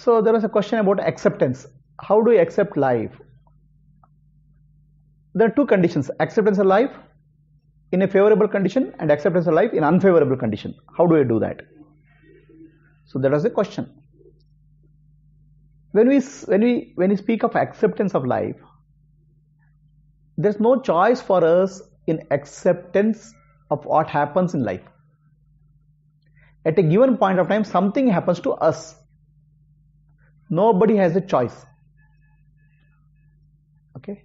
so there was a question about acceptance how do you accept life there are two conditions acceptance of life in a favorable condition and acceptance of life in unfavorable condition how do you do that so that was the question when we when we when we speak of acceptance of life there's no choice for us in acceptance of what happens in life at a given point of time something happens to us Nobody has a choice. Okay.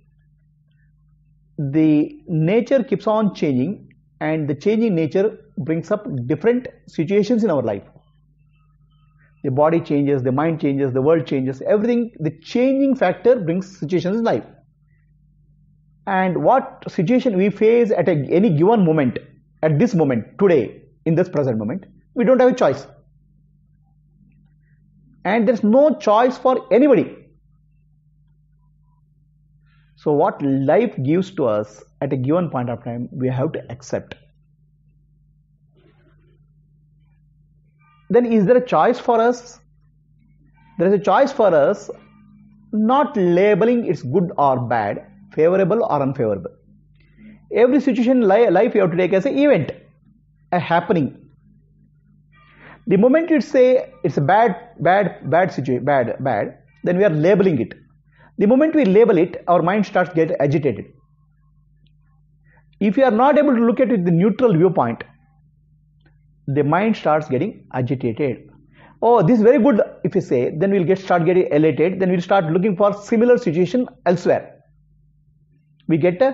The nature keeps on changing, and the changing nature brings up different situations in our life. The body changes, the mind changes, the world changes, everything. The changing factor brings situations in life. And what situation we face at a, any given moment, at this moment, today, in this present moment, we don't have a choice and there's no choice for anybody. So, what life gives to us at a given point of time, we have to accept. Then, is there a choice for us? There is a choice for us not labeling it's good or bad, favorable or unfavorable. Every situation, life you have to take as an event, a happening, the moment it say it's a bad, bad, bad situation, bad, bad, then we are labeling it. The moment we label it, our mind starts get agitated. If we are not able to look at it the neutral viewpoint, the mind starts getting agitated. Oh, this is very good. If we say, then we'll get start getting elated. Then we'll start looking for similar situation elsewhere. We get uh,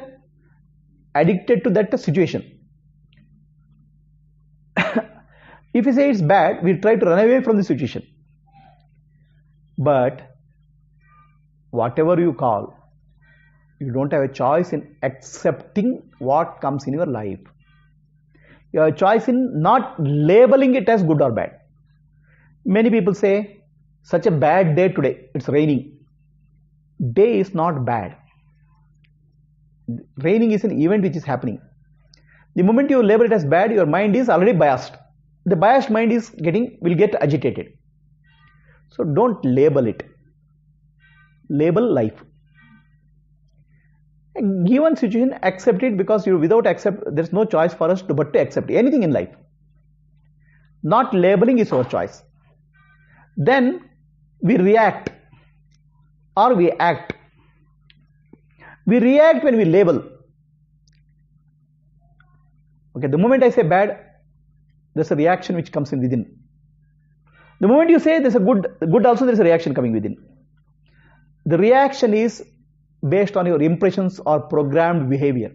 addicted to that uh, situation. If we say it's bad, we try to run away from the situation. But whatever you call, you don't have a choice in accepting what comes in your life. You have a choice in not labeling it as good or bad. Many people say, such a bad day today, it's raining. Day is not bad. Raining is an event which is happening. The moment you label it as bad, your mind is already biased the biased mind is getting will get agitated so don't label it label life a given situation accept it because you without accept there's no choice for us to but to accept anything in life not labeling is our choice then we react or we act we react when we label okay the moment i say bad there's a reaction which comes in within. The moment you say there's a good, good also there's a reaction coming within. The reaction is based on your impressions or programmed behavior.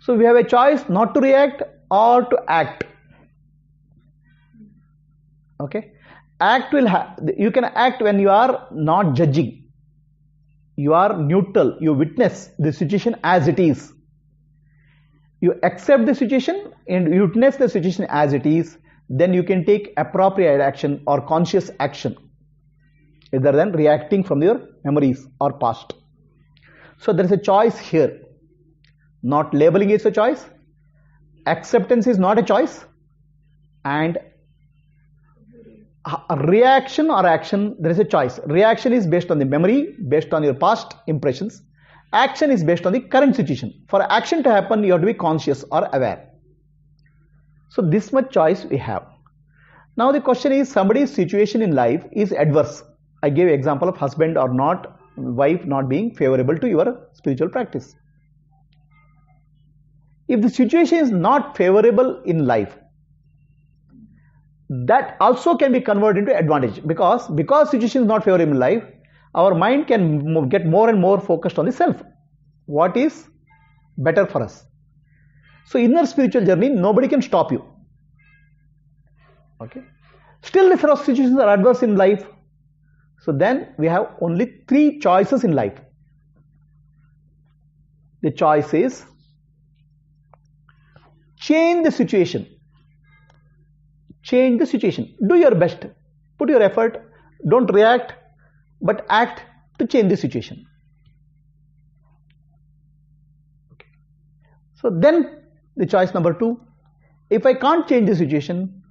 So we have a choice not to react or to act. Okay, act will ha- you can act when you are not judging. You are neutral. You witness the situation as it is you accept the situation and you witness the situation as it is then you can take appropriate action or conscious action rather than reacting from your memories or past so there is a choice here not labeling is a choice acceptance is not a choice and a reaction or action there is a choice reaction is based on the memory based on your past impressions action is based on the current situation. For action to happen, you have to be conscious or aware. So this much choice we have. Now the question is somebody's situation in life is adverse. I gave example of husband or not, wife not being favorable to your spiritual practice. If the situation is not favorable in life, that also can be converted into advantage because because situation is not favorable in life, our mind can get more and more focused on the self. What is better for us? So, inner spiritual journey, nobody can stop you. Okay. Still, if our situations are adverse in life, so then we have only three choices in life. The choice is change the situation. Change the situation. Do your best. Put your effort. Don't react but act to change the situation. Okay. So then the choice number two, if I can't change the situation,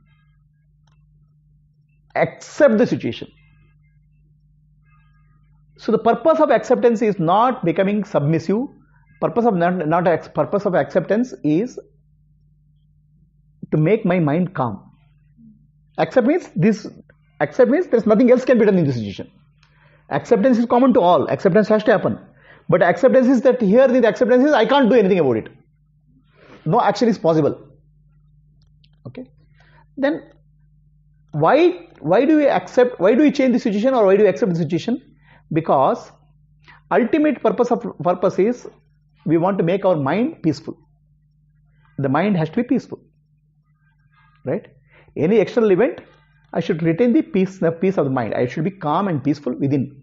accept the situation. So the purpose of acceptance is not becoming submissive. Purpose of not, not purpose of acceptance is to make my mind calm. Accept means this. Accept means there is nothing else can be done in this situation acceptance is common to all acceptance has to happen but acceptance is that here the acceptance is i can't do anything about it no action is possible okay then why why do we accept why do we change the situation or why do we accept the situation because ultimate purpose of purpose is we want to make our mind peaceful the mind has to be peaceful right any external event I should retain the peace, the peace of the mind. I should be calm and peaceful within.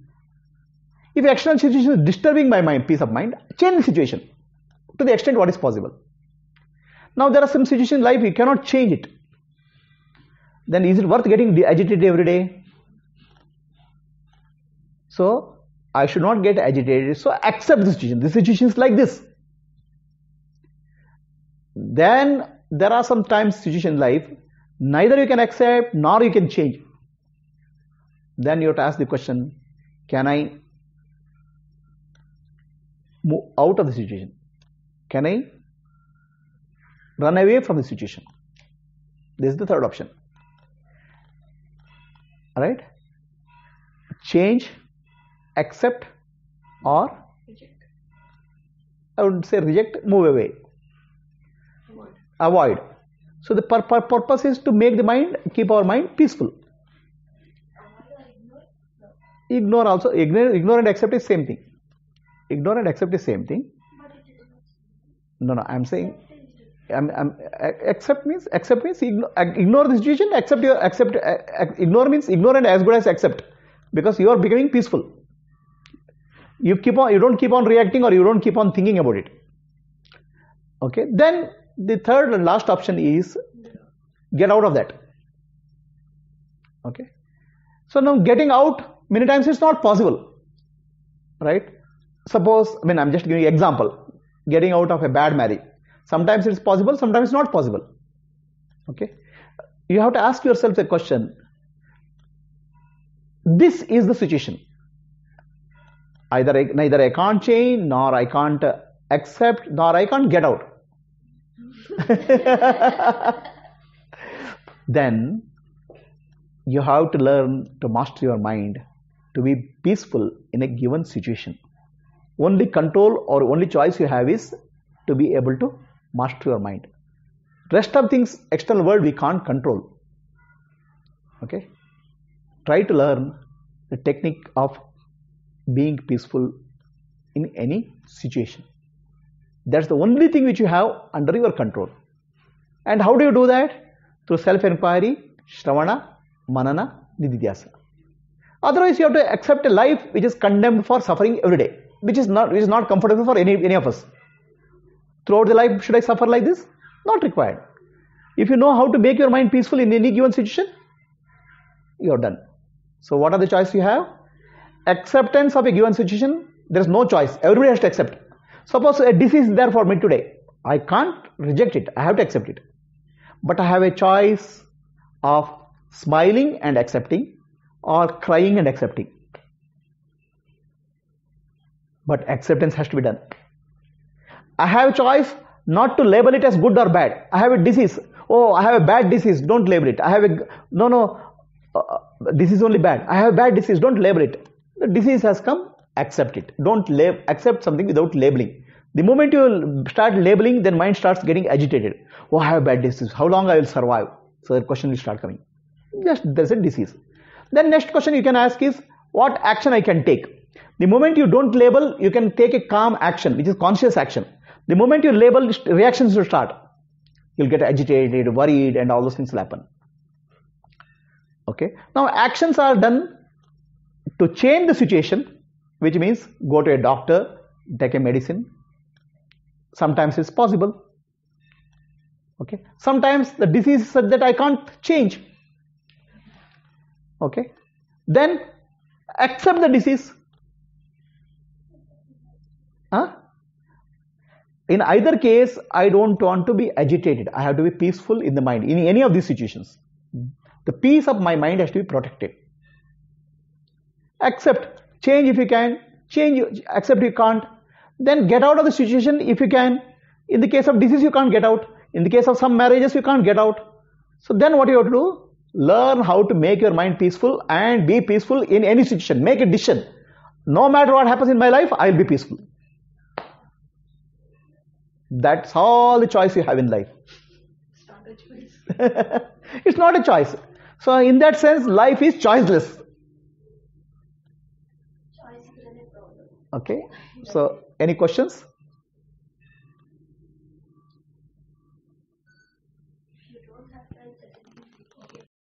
If external situation is disturbing my mind, peace of mind, change the situation to the extent what is possible. Now there are some situations in life we cannot change it. Then is it worth getting agitated every day? So I should not get agitated. So accept the situation. The situation is like this. Then there are some times in life neither you can accept nor you can change then you have to ask the question can i move out of the situation can i run away from the situation this is the third option all right change accept or reject i would say reject move away avoid, avoid. So the pur purpose is to make the mind, keep our mind peaceful. Ignore also, ignore, ignore and accept is same thing. Ignore and accept is same thing. No, no, I am saying, I'm, I'm, accept means, accept means ignore, ignore the situation, accept your, accept, ignore means ignore and as good as accept. Because you are becoming peaceful. You keep on, you don't keep on reacting or you don't keep on thinking about it. Okay, then the third and last option is get out of that okay so now getting out many times it's not possible right suppose i mean i'm just giving example getting out of a bad marriage sometimes it's possible sometimes it's not possible okay you have to ask yourself a question this is the situation either I, neither i can't change nor i can't accept nor i can't get out then you have to learn to master your mind to be peaceful in a given situation. Only control or only choice you have is to be able to master your mind. Rest of things, external world, we can't control. Okay? Try to learn the technique of being peaceful in any situation. That's the only thing which you have under your control. And how do you do that? Through self-inquiry, shravana, manana, nididhyasa. Otherwise, you have to accept a life which is condemned for suffering every day, which is not, which is not comfortable for any, any of us. Throughout the life, should I suffer like this? Not required. If you know how to make your mind peaceful in any given situation, you're done. So, what are the choices you have? Acceptance of a given situation, there is no choice. Everybody has to accept. Suppose a disease is there for me today. I can't reject it. I have to accept it. But I have a choice of smiling and accepting or crying and accepting. But acceptance has to be done. I have a choice not to label it as good or bad. I have a disease. Oh, I have a bad disease. Don't label it. I have a no, no. Uh, this uh, is only bad. I have a bad disease. Don't label it. The disease has come accept it don't lab, accept something without labeling the moment you start labeling then mind starts getting agitated oh i have bad disease how long i will survive so the question will start coming just there's a disease then next question you can ask is what action i can take the moment you don't label you can take a calm action which is conscious action the moment you label reactions will start you'll get agitated worried and all those things will happen okay now actions are done to change the situation which means go to a doctor, take a medicine. Sometimes it's possible. Okay. Sometimes the disease is such that I can't change. Okay. Then accept the disease. Huh? in either case i don't want to be agitated i have to be peaceful in the mind in any of these situations the peace of my mind has to be protected accept change if you can, change, accept you can't, then get out of the situation if you can. In the case of disease, you can't get out. In the case of some marriages, you can't get out. So then what you have to do? Learn how to make your mind peaceful and be peaceful in any situation. Make a decision. No matter what happens in my life, I'll be peaceful. That's all the choice you have in life. It's not a choice. it's not a choice. So in that sense, life is choiceless. okay so any questions